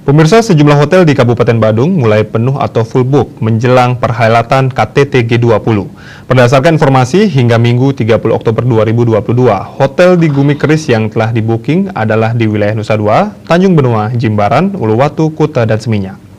Pemirsa sejumlah hotel di Kabupaten Badung mulai penuh atau full book menjelang perhelatan KTT G20. Berdasarkan informasi, hingga Minggu 30 Oktober 2022, hotel di Gumi Keris yang telah dibuking adalah di wilayah Nusa Dua, Tanjung Benua, Jimbaran, Uluwatu, Kuta, dan Seminyak.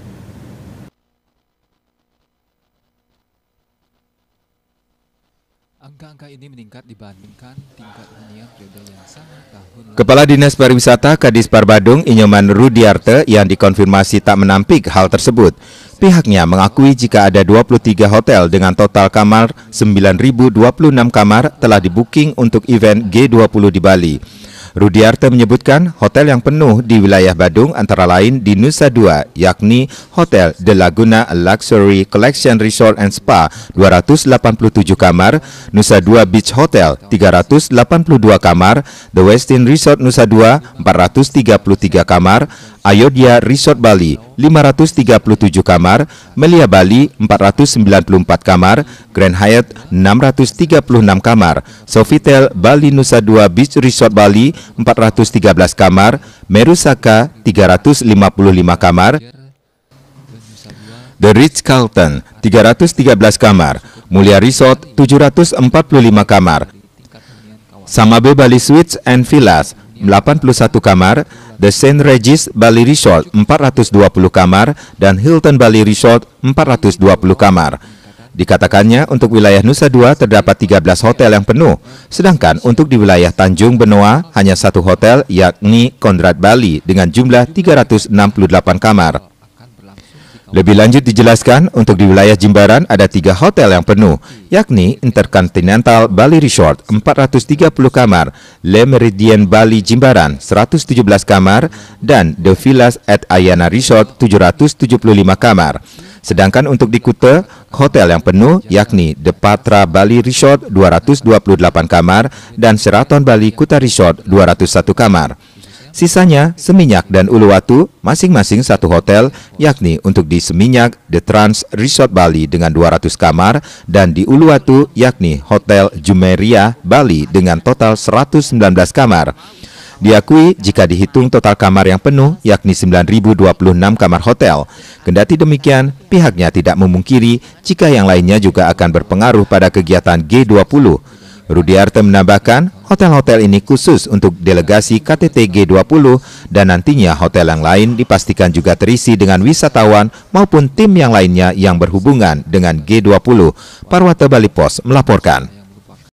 Angka-angka ini meningkat dibandingkan tingkat hunian periode yang sama tahun Kepala Dinas Pariwisata Kadis Parbadung Inyoman Rudiarte yang dikonfirmasi tak menampik hal tersebut. Pihaknya mengakui jika ada 23 hotel dengan total kamar 9.026 kamar telah dibuking untuk event G20 di Bali. Rudiarte menyebutkan hotel yang penuh di wilayah Badung antara lain di Nusa Dua, yakni Hotel The Laguna Luxury Collection Resort and Spa 287 kamar, Nusa Dua Beach Hotel 382 kamar, The Westin Resort Nusa Dua 433 kamar, Ayodhya Resort Bali 537 kamar, Melia Bali 494 kamar, Grand Hyatt 636 kamar, Sofitel Bali Nusa Dua Beach Resort Bali 413 kamar, Merusaka 355 kamar, The Ritz-Carlton 313 kamar, Mulia Resort 745 kamar, Samabe Bali Suites and Villas 81 kamar, The Saint Regis Bali Resort 420 kamar, dan Hilton Bali Resort 420 kamar. Dikatakannya untuk wilayah Nusa Dua terdapat 13 hotel yang penuh, sedangkan untuk di wilayah Tanjung Benoa hanya satu hotel yakni Kondrat Bali dengan jumlah 368 kamar. Lebih lanjut dijelaskan, untuk di wilayah Jimbaran ada tiga hotel yang penuh, yakni Intercontinental Bali Resort 430 kamar, Le Meridian Bali Jimbaran 117 kamar, dan The Villas at Ayana Resort 775 kamar. Sedangkan untuk di Kuta, hotel yang penuh yakni The Patra Bali Resort 228 kamar dan Seraton Bali Kuta Resort 201 kamar. Sisanya Seminyak dan Uluwatu masing-masing satu hotel yakni untuk di Seminyak The Trans Resort Bali dengan 200 kamar dan di Uluwatu yakni Hotel Jumeria Bali dengan total 119 kamar. Diakui jika dihitung total kamar yang penuh yakni 9.026 kamar hotel. Kendati demikian, pihaknya tidak memungkiri jika yang lainnya juga akan berpengaruh pada kegiatan G20. Rudiarte menambahkan, Hotel-hotel ini khusus untuk delegasi KTT G20 dan nantinya hotel yang lain dipastikan juga terisi dengan wisatawan maupun tim yang lainnya yang berhubungan dengan G20. Parwata Bali Pos melaporkan.